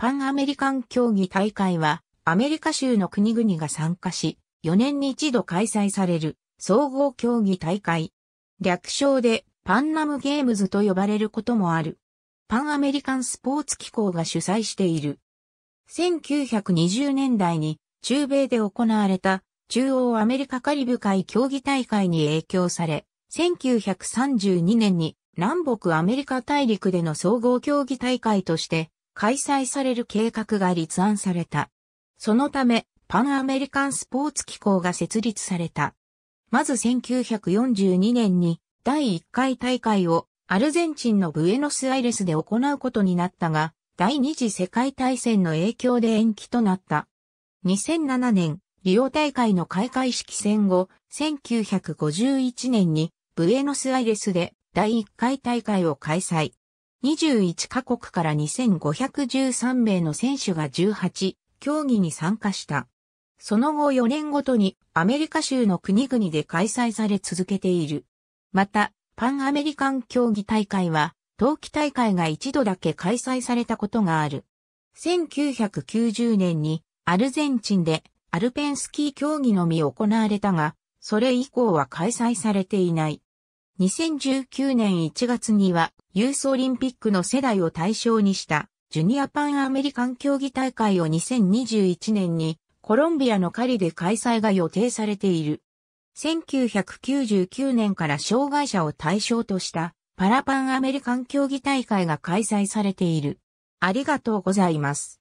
パンアメリカン競技大会は、アメリカ州の国々が参加し、4年に一度開催される、総合競技大会。略称で、パンナムゲームズと呼ばれることもある。パンアメリカンスポーツ機構が主催している。1920年代に、中米で行われた、中央アメリカカリブ海競技大会に影響され、1932年に南北アメリカ大陸での総合競技大会として開催される計画が立案された。そのため、パンアメリカンスポーツ機構が設立された。まず1942年に第1回大会をアルゼンチンのブエノスアイレスで行うことになったが、第二次世界大戦の影響で延期となった。2007年、リオ大会の開会式戦後、1951年にブエノスアイレスで第1回大会を開催。21カ国から2513名の選手が18競技に参加した。その後4年ごとにアメリカ州の国々で開催され続けている。また、パンアメリカン競技大会は、冬季大会が一度だけ開催されたことがある。1990年にアルゼンチンでアルペンスキー競技のみ行われたが、それ以降は開催されていない。2019年1月にはユースオリンピックの世代を対象にしたジュニアパンアメリカン競技大会を2021年にコロンビアのカリで開催が予定されている。1999年から障害者を対象としたパラパンアメリカン競技大会が開催されている。ありがとうございます。